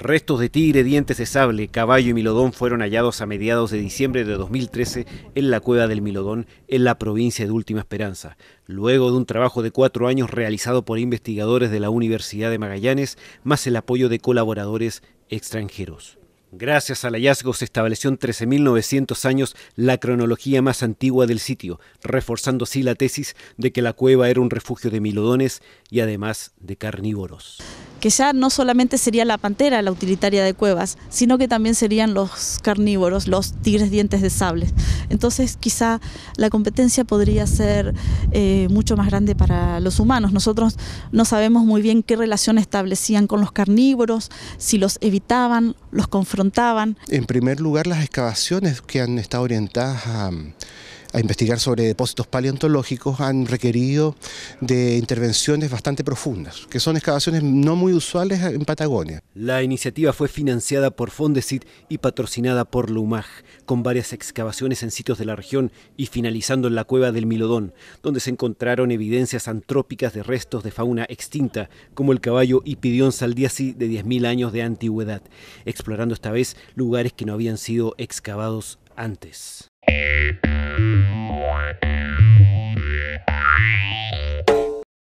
Restos de tigre, dientes de sable, caballo y milodón fueron hallados a mediados de diciembre de 2013 en la cueva del Milodón, en la provincia de Última Esperanza. Luego de un trabajo de cuatro años realizado por investigadores de la Universidad de Magallanes, más el apoyo de colaboradores extranjeros. Gracias al hallazgo se estableció en 13.900 años la cronología más antigua del sitio, reforzando así la tesis de que la cueva era un refugio de milodones y además de carnívoros que ya no solamente sería la pantera la utilitaria de cuevas, sino que también serían los carnívoros, los tigres dientes de sables. Entonces quizá la competencia podría ser eh, mucho más grande para los humanos. Nosotros no sabemos muy bien qué relación establecían con los carnívoros, si los evitaban, los confrontaban. En primer lugar, las excavaciones que han estado orientadas a a investigar sobre depósitos paleontológicos han requerido de intervenciones bastante profundas, que son excavaciones no muy usuales en Patagonia. La iniciativa fue financiada por Fondesit y patrocinada por Lumaj, con varias excavaciones en sitios de la región y finalizando en la cueva del Milodón, donde se encontraron evidencias antrópicas de restos de fauna extinta, como el caballo Ipidion saldiasi de 10.000 años de antigüedad, explorando esta vez lugares que no habían sido excavados antes.